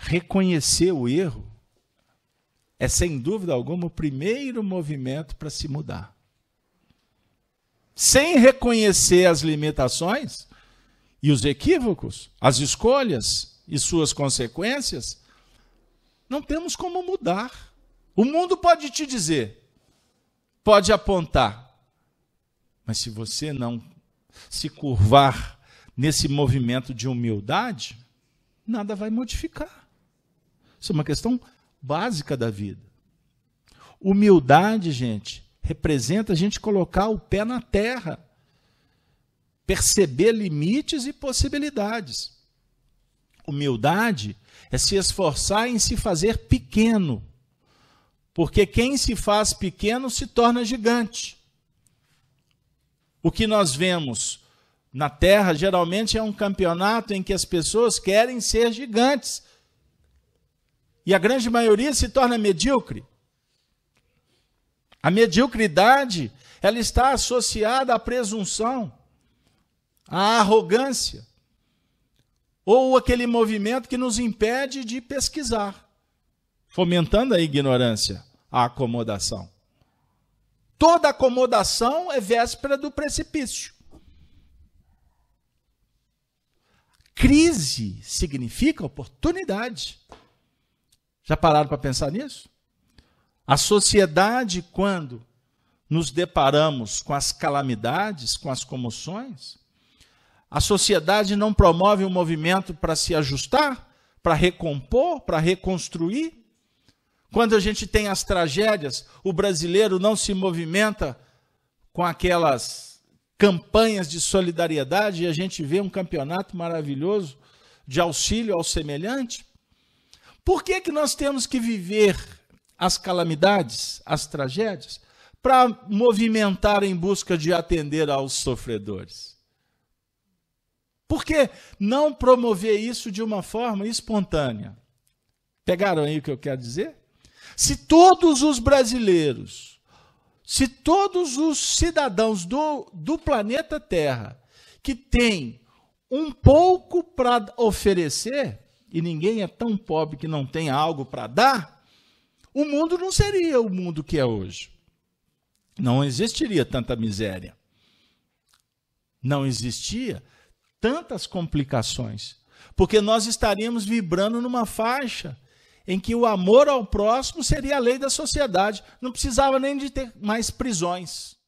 reconhecer o erro é, sem dúvida alguma, o primeiro movimento para se mudar. Sem reconhecer as limitações e os equívocos, as escolhas e suas consequências, não temos como mudar. O mundo pode te dizer, pode apontar, mas se você não se curvar nesse movimento de humildade, nada vai modificar. Isso é uma questão básica da vida. Humildade, gente, representa a gente colocar o pé na terra, perceber limites e possibilidades. Humildade é se esforçar em se fazer pequeno, porque quem se faz pequeno se torna gigante. O que nós vemos na Terra geralmente é um campeonato em que as pessoas querem ser gigantes, e a grande maioria se torna medíocre. A mediocridade, ela está associada à presunção, à arrogância, ou aquele movimento que nos impede de pesquisar, fomentando a ignorância, a acomodação. Toda acomodação é véspera do precipício. Crise significa oportunidade. Já pararam para pensar nisso? A sociedade, quando nos deparamos com as calamidades, com as comoções, a sociedade não promove um movimento para se ajustar, para recompor, para reconstruir. Quando a gente tem as tragédias, o brasileiro não se movimenta com aquelas campanhas de solidariedade e a gente vê um campeonato maravilhoso de auxílio ao semelhante. Por que, que nós temos que viver as calamidades, as tragédias, para movimentar em busca de atender aos sofredores? Por que não promover isso de uma forma espontânea? Pegaram aí o que eu quero dizer? Se todos os brasileiros, se todos os cidadãos do, do planeta Terra que têm um pouco para oferecer, e ninguém é tão pobre que não tem algo para dar, o mundo não seria o mundo que é hoje. Não existiria tanta miséria. Não existia tantas complicações. Porque nós estaríamos vibrando numa faixa em que o amor ao próximo seria a lei da sociedade. Não precisava nem de ter mais prisões.